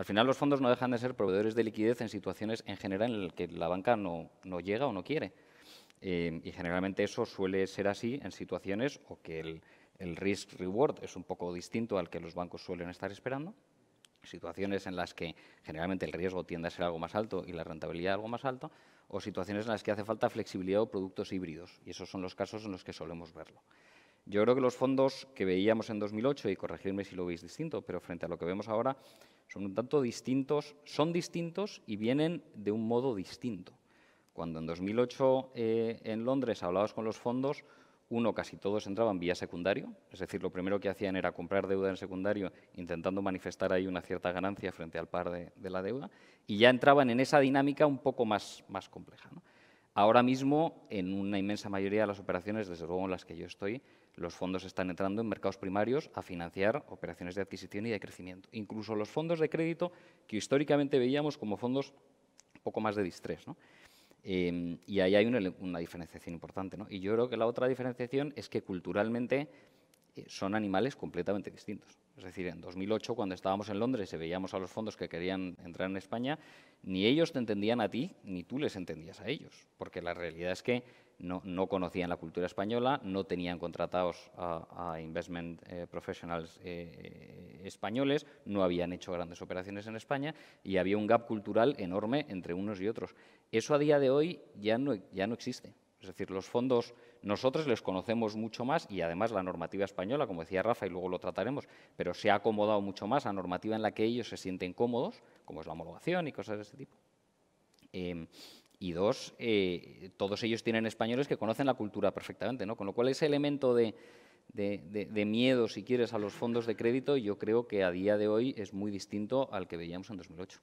Al final los fondos no dejan de ser proveedores de liquidez en situaciones en general en las que la banca no, llega o no quiere. Eh, y generalmente eso suele ser así en situaciones o que el, el risk-reward es un poco distinto al que los bancos suelen estar esperando, situaciones en las que generalmente el riesgo tiende a ser algo más alto y la rentabilidad algo más alta, o situaciones en las que hace falta flexibilidad o productos híbridos, y esos son los casos en los que solemos verlo. Yo creo que los fondos que veíamos en 2008, y corregidme si lo veis distinto, pero frente a lo que vemos ahora, son un tanto distintos, son distintos y vienen de un modo distinto. Cuando en 2008 eh, en Londres hablabas con los fondos, uno, casi todos entraban vía secundario, es decir, lo primero que hacían era comprar deuda en secundario, intentando manifestar ahí una cierta ganancia frente al par de, la deuda, y ya entraban en esa dinámica un poco más, más compleja. Ahora mismo, en una inmensa mayoría de las operaciones, desde luego en las que yo estoy, los fondos están entrando en mercados primarios a financiar operaciones de adquisición y de crecimiento. Incluso los fondos de crédito que históricamente veíamos como fondos poco más de distrés. Em, y ahí hay una, diferenciación importante. Y yo creo que la otra diferenciación es que culturalmente eh, son animales completamente distintos. Es decir, en 2008, cuando estábamos en Londres y veíamos a los fondos que querían entrar en España, ni ellos te entendían a ti, ni tú les entendías a ellos, porque la realidad es que no, conocían la cultura española, no tenían contratados a, investment eh, professionals eh, españoles, no habían hecho grandes operaciones en España y había un gap cultural enorme entre unos y otros. Eso a día de hoy ya no, ya no existe. Es decir, los fondos nosotros les conocemos mucho más y además la normativa española, como decía Rafa, y luego lo trataremos, pero se ha acomodado mucho más a normativa en la que ellos se sienten cómodos, como es la homologación y cosas de este tipo. Em, y dos, eh, todos ellos tienen españoles que conocen la cultura perfectamente, ¿no? Con lo cual ese elemento de, de, miedo, si quieres, a los fondos de crédito, yo creo que a día de hoy es muy distinto al que veíamos en 2008.